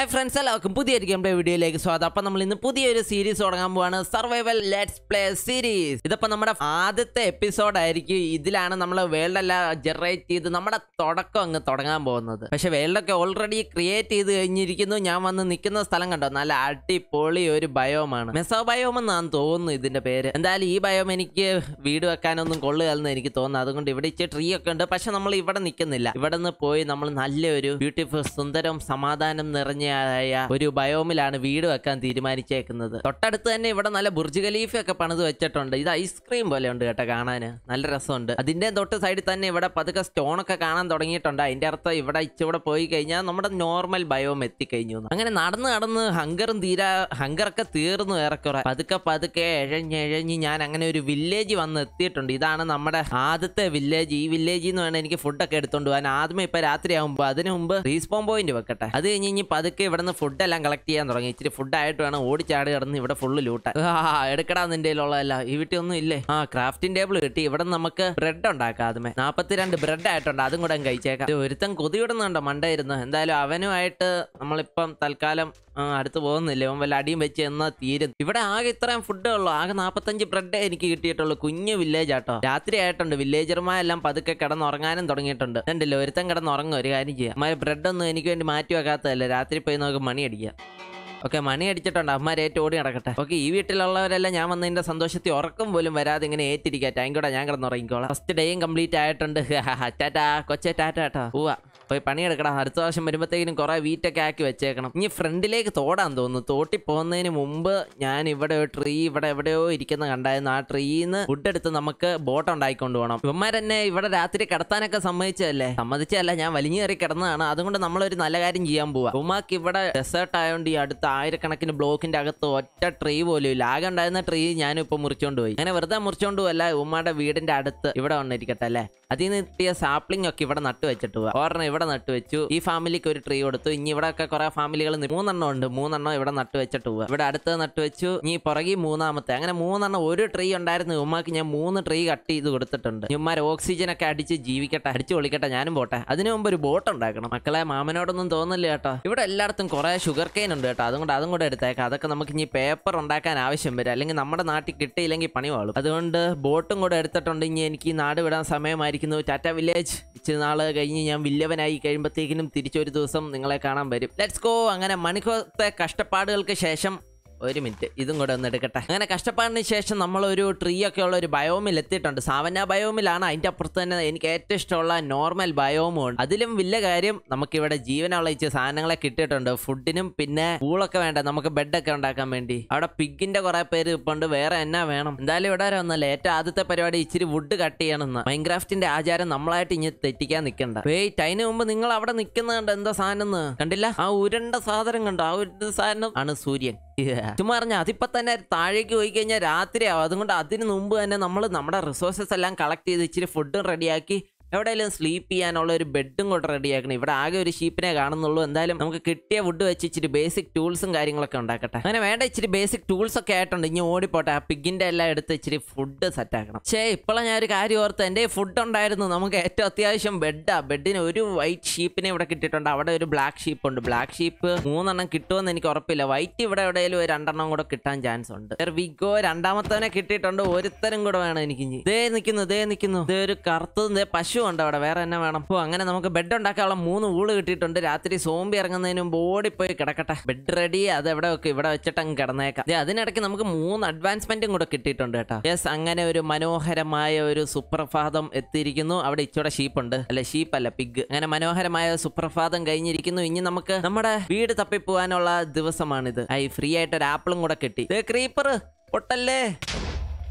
hi friends എല്ലാവർക്കും പുതിയ game play വീഡിയോയിലേക്ക് സ്വാഗതം അപ്പം നമ്മൾ ഇന്ന് പുതിയൊരു സീരീസ് തുടങ്ങാൻ പോവാണ് സർവൈവൽ ലെറ്റ്സ് പ്ലേ സീരീസ് ഇതിപ്പോൾ നമ്മുടെ ആദ്യത്തെ എപ്പിസോഡ് ആയിരിക്കും ഇതിലാണ് നമ്മൾ വേൾഡ് എല്ലാം ജനറേറ്റ് ചെയ്ത് നമ്മുടെ തുടക്കം അങ്ങ് തുടങ്ങാൻ പോകുന്നത് പക്ഷെ വേൾഡൊക്കെ ഓൾറെഡി ക്രിയേറ്റ് ചെയ്ത് കഴിഞ്ഞിരിക്കുന്നു ഞാൻ വന്ന് നിൽക്കുന്ന സ്ഥലം കണ്ടോ നല്ല അടിപൊളി ഒരു ബയോമാണ് മെസോ ബയോം എന്നാണ് തോന്നുന്നു ഇതിന്റെ പേര് എന്തായാലും ഈ ബയോം എനിക്ക് വീട് വെക്കാനൊന്നും കൊള്ളുകയെന്ന് എനിക്ക് തോന്നുന്നു അതുകൊണ്ട് ഇവിടെ ഇച്ചിരി ട്രീ ഒക്കെ ഉണ്ട് പക്ഷെ നമ്മൾ ഇവിടെ നിൽക്കുന്നില്ല ഇവിടെ നിന്ന് പോയി നമ്മൾ നല്ലൊരു ബ്യൂട്ടിഫുൾ സുന്ദരം സമാധാനം നിറഞ്ഞ കമ്പനിയായ ഒരു ബയോമിലാണ് വീട് വെക്കാൻ തീരുമാനിച്ചേക്കുന്നത് തൊട്ടടുത്ത് തന്നെ ഇവിടെ നല്ല ബുർജ് ഖലീഫ ഒക്കെ പണിത് വെച്ചിട്ടുണ്ട് ഇത് ഐസ്ക്രീം പോലെ ഉണ്ട് കേട്ടോ കാണാൻ നല്ല രസമുണ്ട് അതിന്റെ തൊട്ട് സൈഡിൽ തന്നെ ഇവിടെ പതുക്കെ ഒക്കെ കാണാൻ തുടങ്ങിയിട്ടുണ്ട് അതിന്റെ അർത്ഥം ഇവിടെ ഇച്ചിവിടെ പോയി കഴിഞ്ഞാൽ നമ്മുടെ നോർമൽ ബയോം എത്തിക്കഴിഞ്ഞു അങ്ങനെ നടന്ന് നടന്ന് ഹങ്കറും തീരാ ഹങ്കറൊക്കെ തീർന്നു ഏറെക്കുറെ പതുക്കെ പതുക്കെ എഴഞ്ഞെഴഞ്ഞ് ഞാൻ അങ്ങനെ ഒരു വില്ലേജ് വന്ന് എത്തിയിട്ടുണ്ട് ഇതാണ് നമ്മുടെ ആദ്യത്തെ വില്ലേജ് ഈ വില്ലേജിൽ നിന്ന് വേണം എനിക്ക് ഫുഡൊക്കെ എടുത്തോണ്ട് പോകാൻ ആദ്യമേ ഇപ്പൊ രാത്രിയാകുമ്പോൾ അതിനു മുമ്പ് റീസ്പോൺ പോയിന്റ് വെക്കട്ടെ അത് കഴിഞ്ഞ് ഇനി പതുക്കെ പതുക്കെ ഇവിടുന്ന് എല്ലാം കളക്ട് ചെയ്യാൻ തുടങ്ങി ഇച്ചിരി ഫുഡായിട്ട് വേണം ഓടിച്ചാടി കിടന്ന് ഇവിടെ ഫുള്ള് ലൂട്ടാൻ എടുക്കടാ നിന്റെ ഉള്ളതല്ല ഈ വീട്ടിൽ ഇല്ലേ ആ ക്രാഫ്റ്റിംഗ് ടേബിൾ കിട്ടി ഇവിടെ നമുക്ക് ബ്രെഡ് ഉണ്ടാക്കാം ആദ്യമേ നാൽപ്പത്തിരണ്ട് ബ്രെഡ് ആയിട്ടുണ്ട് അതും കൂടെ കഴിച്ചേക്കാം ഒരുത്തൻ കൊതിവിടുന്നുണ്ടോ മണ്ടായിരുന്നു എന്തായാലും അവനുമായിട്ട് നമ്മളിപ്പം തൽക്കാലം അടുത്ത് പോകുന്നില്ല ഇവൻ വല്ല അടിയും വെച്ച് എന്നാ തീരും ഇവിടെ ആകെ ഇത്രയും ഫുഡേ ഉള്ളൂ ആകെ നാപ്പത്തഞ്ച് ബ്രെഡേ എനിക്ക് കിട്ടിയിട്ടുള്ളൂ കുഞ്ഞു വില്ലേജ് ആട്ടോ രാത്രി ആയിട്ടുണ്ട് വില്ലേജർമാരെല്ലാം പതുക്കെ കിടന്നുറങ്ങാനും തുടങ്ങിയിട്ടുണ്ട് കണ്ടില്ല ഒരുത്തൻ കിടന്നുറങ്ങും ഒരു കാര്യം ചെയ്യാം ബ്രെഡ് ഒന്നും എനിക്ക് വേണ്ടി മാറ്റി വെക്കാത്തതല്ല രാത്രി പോയി നമുക്ക് മണി അടിക്കാം ഓക്കെ മണി അടിച്ചിട്ടുണ്ട് അമ്മ ഏറ്റവും ഓടി നടക്കട്ടെ ഓക്കെ ഈ വീട്ടിലുള്ളവരെല്ലാം ഞാൻ വന്നതിന്റെ സന്തോഷത്തിൽ ഉറക്കം പോലും വരാതെ ഇങ്ങനെ ഏറ്റിരിക്കാം ടാങ്കോടെ ഞാൻ കിടന്നുറങ്ങിക്കോളാം ഫസ്റ്റ് ഡേയും കംപ്ലീറ്റ് ആയിട്ടുണ്ട് ടാറ്റാ കൊച്ചേ ടാറ്റാ ടാ പോവാ പോയി പണിയെടുക്കണം അടുത്ത പ്രാവശ്യം വരുമ്പോഴത്തേക്കും കുറേ വീറ്റൊക്കെ ആക്കി വെച്ചേക്കണം ഇനി ഫ്രണ്ടിലേക്ക് തോടാൻ തോന്നുന്നു തോട്ടി പോകുന്നതിന് മുമ്പ് ഞാൻ ഇവിടെ ഒരു ട്രീ ഇവിടെ എവിടെയോ ഇരിക്കുന്ന കണ്ടായിരുന്നു ആ ട്രീന്ന് ഫുഡ് എടുത്ത് നമുക്ക് ബോട്ട് ഉണ്ടാക്കിക്കൊണ്ട് പോകണം തന്നെ ഇവിടെ രാത്രി കിടത്താനൊക്കെ സമ്മതിച്ചതല്ലേ സമ്മതിച്ചതല്ല ഞാൻ വലിഞ്ഞു കയറി കിടന്നതാണ് അതുകൊണ്ട് നമ്മളൊരു നല്ല കാര്യം ചെയ്യാൻ പോവാ ഉമ്മാക്ക് ഇവിടെ ഡെസേർട്ട് ആയതുകൊണ്ട് ഈ അടുത്ത ആയിരക്കണക്കിന് ബ്ലോക്കിന്റെ അകത്ത് ഒറ്റ ട്രീ പോലും ഇല്ല ആകെ ഉണ്ടായിരുന്ന ട്രീ ഞാനും ഇപ്പൊ മുറിച്ചോണ്ട് പോയി അങ്ങനെ വെറുതെ മുറിച്ചോണ്ട് പോവല്ല ഉമ്മയുടെ വീടിന്റെ അടുത്ത് ഇവിടെ വന്നിരിക്കട്ടെ അല്ലേ അതിൽ നിന്ന് കിട്ടിയ സാപ്ലിംഗ് ഒക്കെ ഇവിടെ നട്ടു വെച്ചിട്ട് പോവാ ഓർണ ഇവിടെ ഇവിടെ നട്ടുവെച്ചു ഈ ഫാമിലിക്ക് ഒരു ട്രീ കൊടുത്തു ഇനി ഇവിടെ ഒക്കെ കുറെ ഫാമിലികൾ മൂന്നെണ്ണം ഉണ്ട് മൂന്നെണ്ണം ഇവിടെ നട്ടുവെച്ചിട്ട് പോവുക ഇവിടെ അടുത്ത് നട്ടുവെച്ചു ഇനി പുറകെ മൂന്നാമത്തെ അങ്ങനെ മൂന്നെണ്ണം ഒരു ട്രീ ഉണ്ടായിരുന്നു ഉമ്മാക്ക് ഞാൻ മൂന്ന് ട്രീ കട്ട് ചെയ്ത് കൊടുത്തിട്ടുണ്ട് ഉമ്മാർ ഓക്സിജൻ ഒക്കെ അടിച്ച് ജീവിക്കട്ടെ അടിച്ചു പൊളിക്കട്ടെ ഞാനും പോട്ടെ അതിനു മുമ്പ് ഒരു ബോട്ട് ഉണ്ടാക്കണം മക്കളെ മാമനോടൊന്നും തോന്നില്ല കേട്ടോ ഇവിടെ എല്ലായിടത്തും കുറെ ഷുഗർ കെയിൻ ഉണ്ട് കേട്ടോ അതുകൊണ്ട് അതും കൂടെ എടുത്തേക്കാം അതൊക്കെ നമുക്ക് ഇനി പേപ്പർ ഉണ്ടാക്കാൻ ആവശ്യം വരും അല്ലെങ്കിൽ നമ്മുടെ നാട്ടിൽ കിട്ടിയില്ലെങ്കിൽ പണി വാളും അതുകൊണ്ട് ബോട്ടും കൂടെ എടുത്തിട്ടുണ്ട് ഇനി എനിക്ക് നാട് വിടാൻ സമയമായിരിക്കുന്നു ടാറ്റ വില്ലേജ് ഇച്ചിരി നാള് കഴിഞ്ഞ് ഞാൻ വില്ലവനായി ആയി കഴിയുമ്പോഴത്തേക്കിനും തിരിച്ചൊരു ദിവസം നിങ്ങളെ കാണാൻ വരും ലെറ്റ്സ് ഗോ അങ്ങനെ മണിക്കൂറത്തെ കഷ്ടപ്പാടുകൾക്ക് ശേഷം ഒരു മിനിറ്റ് ഇതും കൂടെ ഒന്ന് എടുക്കട്ടെ അങ്ങനെ കഷ്ടപ്പാടിന് ശേഷം നമ്മളൊരു ട്രീ ഒക്കെ ഉള്ള ഒരു ബയോമിൽ എത്തിയിട്ടുണ്ട് സാവന ബയോമിലാണ് അതിൻ്റെ അപ്പുറത്ത് തന്നെ എനിക്ക് ഏറ്റവും ഇഷ്ടമുള്ള നോർമൽ ബയോമുണ്ട് ഉണ്ട് അതിലും വലിയ കാര്യം നമുക്കിവിടെ ജീവനുള്ള ഇച്ച സാധനങ്ങളെ കിട്ടിയിട്ടുണ്ട് ഫുഡിനും പിന്നെ പൂളൊക്കെ വേണ്ട നമുക്ക് ബെഡൊക്കെ ഉണ്ടാക്കാൻ വേണ്ടി അവിടെ പിഗിന്റെ കുറേ പേര് ഇപ്പുണ്ട് വേറെ എന്നാ വേണം എന്തായാലും ഇവിടെ വരെ ഒന്നല്ല ഏറ്റവും ആദ്യത്തെ പരിപാടി ഇച്ചിരി വുഡ് കട്ട് ചെയ്യണമെന്ന് മൈൻക്രാഫ്റ്റിന്റെ ആചാരം നമ്മളായിട്ട് ഇനി തെറ്റിക്കാൻ നിൽക്കണ്ട വെയിറ്റ് അതിന് മുമ്പ് നിങ്ങൾ അവിടെ നിൽക്കുന്നുണ്ട് എന്താ സാധനം കണ്ടില്ല ആ ഉരണ്ട സാധനം കണ്ടോ ആ ഉരുണ്ട സാധനം ആണ് സൂര്യൻ ചുമ്മാ പറഞ്ഞ അതിപ്പോ തന്നെ താഴേക്ക് പോയി കഴിഞ്ഞാൽ രാത്രിയാവും അതുകൊണ്ട് അതിന് മുമ്പ് തന്നെ നമ്മൾ നമ്മുടെ റിസോഴ്സസ് എല്ലാം കളക്ട് ചെയ്ത് ഇച്ചിരി ഫുഡും റെഡിയാക്കി എവിടെയെങ്കിലും സ്ലീപ്പ് ചെയ്യാനുള്ള ഒരു ബെഡും കൂടെ റെഡിയാക്കണം ഇവിടെ ആകെ ഒരു ഷീപ്പിനെ കാണുന്നുള്ളൂ എന്തായാലും നമുക്ക് കിട്ടിയ വുഡ് വെച്ച് ഇച്ചിരി ബേസിക് ടൂൾസും കാര്യങ്ങളൊക്കെ ഉണ്ടാക്കട്ടെ അങ്ങനെ വേണ്ട ഇച്ചിരി ബേസിക് ടൂൾസ് ഒക്കെ ആയിട്ടുണ്ട് ഇനി ഓടിപ്പോട്ടെ ആ പിഗിന്റെ എല്ലാം എടുത്ത് ഇച്ചിരി ഫുഡ് സെറ്റ് ആക്കണം ഷേ ഇപ്പോഴാണ് ഞാൻ ഒരു കാര്യം ഓർത്ത് എന്റെ ഫുഡ് ഉണ്ടായിരുന്നു നമുക്ക് ഏറ്റവും അത്യാവശ്യം ബെഡാ ബെഡിന് ഒരു വൈറ്റ് ഷീപ്പിനെ ഇവിടെ കിട്ടിയിട്ടുണ്ട് അവിടെ ഒരു ബ്ലാക്ക് ഷീപ്പ് ഉണ്ട് ബ്ലാക്ക് ഷീപ്പ് മൂന്നെണ്ണം കിട്ടുമെന്ന് എനിക്ക് ഉറപ്പില്ല വൈറ്റ് ഇവിടെ എവിടെയെങ്കിലും ഒരു രണ്ടെണ്ണം കൂടെ കിട്ടാൻ ചാൻസ് ഉണ്ട് വിഗോ രണ്ടാമത്തവനെ കിട്ടിയിട്ടുണ്ട് ഒരുത്തരം കൂടെ വേണം എനിക്ക് ഇനി ഇതേ നിൽക്കുന്നു ഇതേ നിൽക്കുന്നു ഇതേ ഒരു കറുത്തതും പശു ടിഷ്യൂ ഉണ്ട് അവിടെ വേറെ തന്നെ വേണം അപ്പോൾ അങ്ങനെ നമുക്ക് ബെഡ് ഉണ്ടാക്കാനുള്ള മൂന്ന് ഊൾ കിട്ടിയിട്ടുണ്ട് രാത്രി സോമ്പി ഇറങ്ങുന്നതിന് മുമ്പ് ഓടിപ്പോയി കിടക്കട്ടെ ബെഡ് റെഡി അത് എവിടെ ഒക്കെ ഇവിടെ വെച്ചിട്ട് അങ്ങ് കിടന്നേക്കാം അതിനിടയ്ക്ക് നമുക്ക് മൂന്ന് അഡ്വാൻസ്മെന്റും കൂടെ കിട്ടിയിട്ടുണ്ട് കേട്ടോ യെസ് അങ്ങനെ ഒരു മനോഹരമായ ഒരു സുപ്രഭാതം എത്തിയിരിക്കുന്നു അവിടെ ഇച്ചോടെ ഷീപ്പുണ്ട് അല്ല ഷീപ്പ് അല്ല പിഗ് അങ്ങനെ മനോഹരമായ സുപ്രഭാതം കഴിഞ്ഞിരിക്കുന്നു ഇനി നമുക്ക് നമ്മുടെ വീട് തപ്പിപ്പോവാനുള്ള ദിവസമാണിത് ഐ ഫ്രീ ആയിട്ട് ഒരു ആപ്പിളും കൂടെ കിട്ടി ക്രീപ്പർ പൊട്ടല്ലേ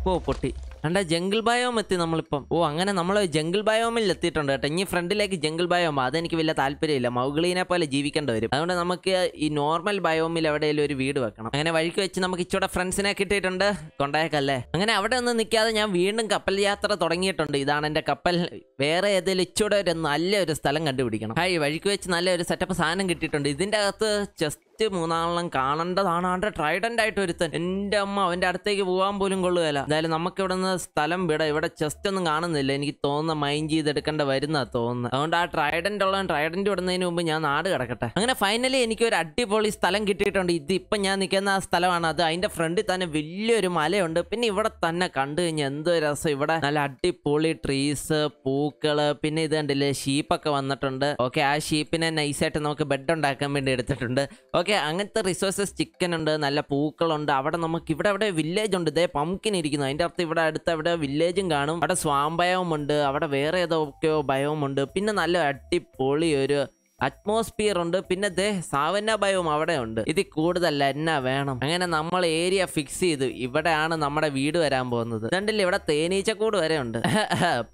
ഓ പൊട്ടി കണ്ട ജംഗിൾ ബയോം എത്തി നമ്മളിപ്പം ഓ അങ്ങനെ നമ്മൾ ജംഗിൾ ബയോമിൽ എത്തിയിട്ടുണ്ട് കേട്ടോ ഇനി ഫ്രണ്ടിലേക്ക് ജംഗിൾ ബയോം അതെനിക്ക് വലിയ താല്പര്യമില്ല മൗഗളീനെ പോലെ ജീവിക്കേണ്ടി വരും അതുകൊണ്ട് നമുക്ക് ഈ നോർമൽ ബയോമിൽ എവിടെയെങ്കിലും ഒരു വീട് വെക്കണം അങ്ങനെ വഴിക്ക് വെച്ച് നമുക്ക് ഇച്ചിടെ ഫ്രണ്ട്സിനെ കിട്ടിയിട്ടുണ്ട് കൊണ്ടായക്കല്ലേ അങ്ങനെ അവിടെ ഒന്നും നിൽക്കാതെ ഞാൻ വീണ്ടും കപ്പൽ യാത്ര തുടങ്ങിയിട്ടുണ്ട് ഇതാണ് എൻ്റെ കപ്പൽ വേറെ ഏതെങ്കിലും ഇച്ചിടെ ഒരു നല്ലൊരു സ്ഥലം കണ്ടുപിടിക്കണം ഹായ് വഴിക്ക് വെച്ച് നല്ലൊരു സെറ്റപ്പ് സാധനം കിട്ടിയിട്ടുണ്ട് ഇതിൻ്റെ അകത്ത് ചെസ്റ്റ് ഫസ്റ്റ് മൂന്നാളെണ്ണം കാണേണ്ടതാണ് അവന്റെ ട്രൈഡന്റ് ആയിട്ട് ഒരുത്തൻ എന്റെ അമ്മ അവന്റെ അടുത്തേക്ക് പോകാൻ പോലും കൊള്ളുകയല്ല എന്തായാലും നമുക്ക് ഇവിടെ നിന്ന് സ്ഥലം വിട ഇവിടെ ചെസ്റ്റ് ഒന്നും കാണുന്നില്ല എനിക്ക് തോന്നുന്ന മൈൻഡ് ചെയ്തെടുക്കേണ്ട വരുന്ന തോന്നുന്നത് അതുകൊണ്ട് ആ ട്രൈഡന്റ് ഉള്ള ട്രൈഡന്റ് വിടുന്നതിന് മുമ്പ് ഞാൻ നാട് കിടക്കട്ടെ അങ്ങനെ ഫൈനലി എനിക്ക് ഒരു അടിപൊളി സ്ഥലം കിട്ടിയിട്ടുണ്ട് ഇത് ഇപ്പം ഞാൻ നിൽക്കുന്ന ആ സ്ഥലമാണ് അത് അതിന്റെ ഫ്രണ്ടിൽ തന്നെ വലിയൊരു മലയുണ്ട് പിന്നെ ഇവിടെ തന്നെ കണ്ടു കഴിഞ്ഞാൽ എന്തോ രസം ഇവിടെ നല്ല അടിപൊളി ട്രീസ് പൂക്കള് പിന്നെ ഇത് കണ്ടില്ലേ ഷീപ്പൊക്കെ വന്നിട്ടുണ്ട് ഓക്കെ ആ ഷീപ്പിനെ നൈസായിട്ട് നമുക്ക് ബെഡ് ഉണ്ടാക്കാൻ വേണ്ടി എടുത്തിട്ടുണ്ട് ഓക്കെ ഓക്കെ അങ്ങനത്തെ റിസോഴ്സസ് ചിക്കൻ ഉണ്ട് നല്ല പൂക്കളുണ്ട് അവിടെ നമുക്ക് ഇവിടെ ഇവിടെ വില്ലേജ് ഉണ്ട് ഇതേ പംകിൻ ഇരിക്കുന്നു അതിൻ്റെ അർത്ഥം ഇവിടെ അടുത്ത് അവിടെ വില്ലേജും കാണും അവിടെ സ്വാമ്പയവും ഉണ്ട് അവിടെ വേറെ ഏതൊക്കെയോ ഭയവും ഉണ്ട് പിന്നെ നല്ല അടിപൊളി ഒരു അറ്റ്മോസ്ഫിയർ ഉണ്ട് പിന്നെ ദേ സാവന്ന ബയോം അവിടെ ഉണ്ട് ഇത് കൂടുതൽ എന്നാ വേണം അങ്ങനെ നമ്മൾ ഏരിയ ഫിക്സ് ചെയ്തു ഇവിടെയാണ് നമ്മുടെ വീട് വരാൻ പോകുന്നത് രണ്ടില്ല ഇവിടെ തേനീച്ചക്കൂട് വരെ ഉണ്ട്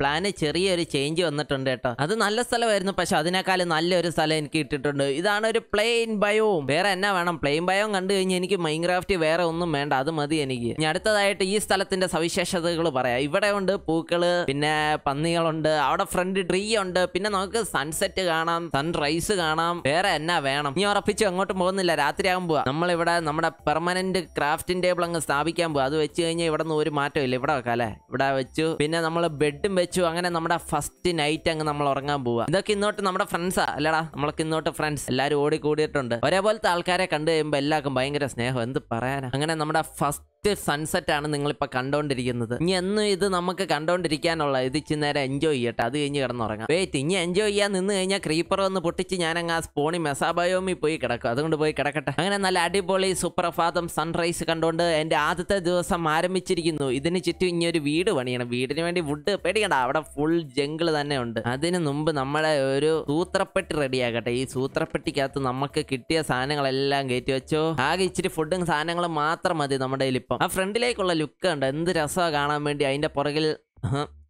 പ്ലാന് ചെറിയൊരു ചേഞ്ച് വന്നിട്ടുണ്ട് കേട്ടോ അത് നല്ല സ്ഥലമായിരുന്നു പക്ഷെ അതിനേക്കാൾ നല്ലൊരു സ്ഥലം എനിക്ക് ഇട്ടിട്ടുണ്ട് ഇതാണ് ഒരു പ്ലെയിൻ ബയോം വേറെ എന്നാ വേണം പ്ലെയിൻ ബയോം കണ്ടു കഴിഞ്ഞാൽ എനിക്ക് മൈൻക്രാഫ്റ്റ് വേറെ ഒന്നും വേണ്ട അത് മതി എനിക്ക് ഇനി അടുത്തതായിട്ട് ഈ സ്ഥലത്തിന്റെ സവിശേഷതകൾ പറയാം ഇവിടെ ഉണ്ട് പൂക്കള് പിന്നെ പന്നികളുണ്ട് അവിടെ ഫ്രണ്ട് ട്രീ ഉണ്ട് പിന്നെ നമുക്ക് സൺസെറ്റ് കാണാം സൺറൈസ് പ്ലേസ് കാണാം വേറെ എന്നാ വേണം ഇനി ഉറപ്പിച്ച് അങ്ങോട്ടും പോകുന്നില്ല രാത്രിയാകും പോവാ നമ്മളിവിടെ നമ്മുടെ പെർമനന്റ് ക്രാഫ്റ്റിംഗ് ടേബിൾ അങ്ങ് സ്ഥാപിക്കാൻ പോവാ അത് വെച്ച് കഴിഞ്ഞാൽ ഇവിടെ നിന്ന് ഒരു മാറ്റമില്ല ഇവിടെ വെക്കാം ഇവിടെ വെച്ചു പിന്നെ നമ്മൾ ബെഡും വെച്ചു അങ്ങനെ നമ്മുടെ ഫസ്റ്റ് നൈറ്റ് അങ്ങ് നമ്മൾ ഉറങ്ങാൻ പോവാ ഇതൊക്കെ ഇന്നോട്ട് നമ്മുടെ ഫ്രണ്ട്സാ അല്ലടാ നമ്മൾക്ക് ഇന്നോട്ട് ഫ്രണ്ട്സ് എല്ലാവരും ഓടി കൂടിയിട്ടുണ്ട് ഒരേപോലത്തെ ആൾക്കാരെ കണ്ടു കഴിയുമ്പോൾ എല്ലാവർക്കും ഭയങ്കര സ്നേഹം എന്ത് പറയാനാ അങ്ങനെ നമ്മുടെ ഫസ്റ്റ് സൺസെറ്റ് ആണ് നിങ്ങളിപ്പോൾ കണ്ടുകൊണ്ടിരിക്കുന്നത് ഇനി എന്നും ഇത് നമുക്ക് കണ്ടുകൊണ്ടിരിക്കാനുള്ള ഇത് ഇച്ചിരി നേരം എൻജോയ് ചെയ്യട്ടെ അത് കഴിഞ്ഞ് കിടന്നുറങ്ങാം വെയിറ്റ് ഇനി എൻജോയ് ചെയ്യാൻ നിന്ന് കഴിഞ്ഞാൽ ക്രീപ്പർ ഒന്ന് പൊട്ടിച്ച് ഞാനങ്ങ് ആ സ്പോണി മെസാബയോമി പോയി കിടക്കും അതുകൊണ്ട് പോയി കിടക്കട്ടെ അങ്ങനെ നല്ല അടിപൊളി സൂപ്രഭാതം സൺറൈസ് കണ്ടുകൊണ്ട് എൻ്റെ ആദ്യത്തെ ദിവസം ആരംഭിച്ചിരിക്കുന്നു ഇതിന് ചുറ്റും ഇനി ഒരു വീട് പണിയണം വീടിന് വേണ്ടി വുഡ് പേടിക്കണ്ട അവിടെ ഫുൾ ജംഗിൾ തന്നെ ഉണ്ട് അതിന് മുമ്പ് നമ്മളെ ഒരു സൂത്രപ്പെട്ടി റെഡിയാക്കട്ടെ ഈ സൂത്രപ്പെട്ടിക്കകത്ത് നമുക്ക് കിട്ടിയ സാധനങ്ങളെല്ലാം കയറ്റി വെച്ചോ ആകെ ഇച്ചിരി ഫുഡും സാധനങ്ങളും മാത്രം മതി നമ്മുടെ കയ്യിൽ അപ്പം ആ ഫ്രണ്ടിലേക്കുള്ള ലുക്ക് ഉണ്ട് എന്ത് രസമാണ് കാണാൻ വേണ്ടി അതിൻ്റെ പുറകിൽ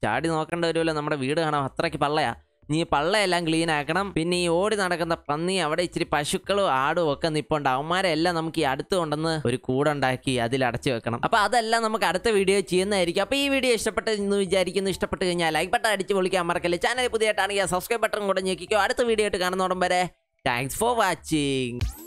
ചാടി നോക്കേണ്ട വരുമല്ലോ നമ്മുടെ വീട് കാണാം അത്രയ്ക്ക് പള്ളയാ നീ പള്ളയെല്ലാം ക്ലീൻ ആക്കണം പിന്നെ ഈ ഓടി നടക്കുന്ന പന്നി അവിടെ ഇച്ചിരി പശുക്കളും ആടും ഒക്കെ നിപ്പുണ്ട് അവന്മാരെ എല്ലാം നമുക്ക് ഈ അടുത്ത് കൊണ്ടുവന്ന് ഒരു കൂടുണ്ടാക്കി അതിൽ അടച്ചു വെക്കണം അപ്പൊ അതെല്ലാം നമുക്ക് അടുത്ത വീഡിയോ ചെയ്യുന്നതായിരിക്കും അപ്പൊ ഈ വീഡിയോ ഇഷ്ടപ്പെട്ട് എന്ന് വിചാരിക്കുന്നു ഇഷ്ടപ്പെട്ട് കഴിഞ്ഞാൽ ലൈക്ക് ബട്ടൺ അടിച്ച് വിളിക്കാൻ മറക്കല്ലേ ചാനൽ പുതിയതായിട്ടാണെങ്കിൽ സബ്സ്ക്രൈബ് ബട്ടൺ കൂടെ ഞെക്കിക്കോ അടുത്ത വീഡിയോ ആയിട്ട് കാണുന്നോടും വരെ താങ്ക്സ് ഫോർ വാച്ചിങ്